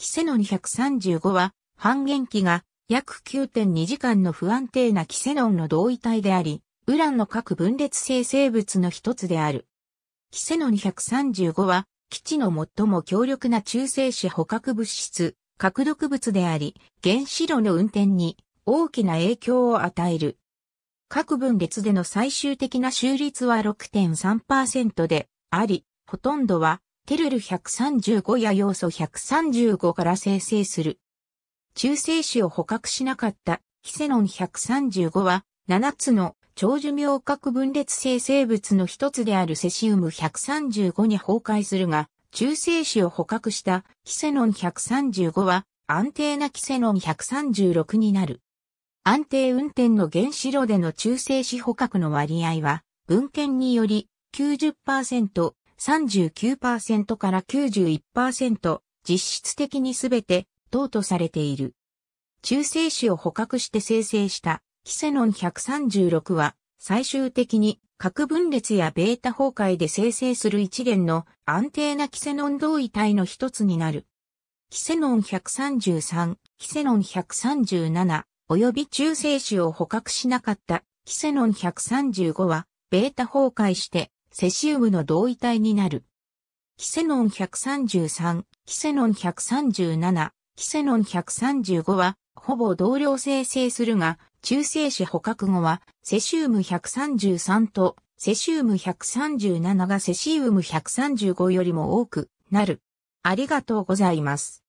キセノン135は、半減期が約9.2時間の不安定なキセノンの同位体であり、ウランの各分裂性生物の一つである。キセノン135は、基地の最も強力な中性子捕獲物質、核毒物であり、原子炉の運転に大きな影響を与える。各分裂での最終的な収率は6.3%であり、ほとんどはテルル135や要素135から生成する。中性子を捕獲しなかったキセノン135は7つの長寿命核分裂性生物の一つであるセシウム135に崩壊するが、中性子を捕獲したキセノン135は安定なキセノン136になる。安定運転の原子炉での中性子捕獲の割合は、文献により90%、39%から91%、実質的にすべて、糖とされている。中性子を捕獲して生成したキセノン136は最終的に核分裂やベータ崩壊で生成する一連の安定なキセノン同位体の一つになる。キセノン133、キセノン137、及び中性子を捕獲しなかったキセノン135はベータ崩壊してセシウムの同位体になる。キセノン133、キセノン137、キセノン135は、ほぼ同量生成するが、中性子捕獲後は、セシウム133と、セシウム137がセシウム135よりも多くなる。ありがとうございます。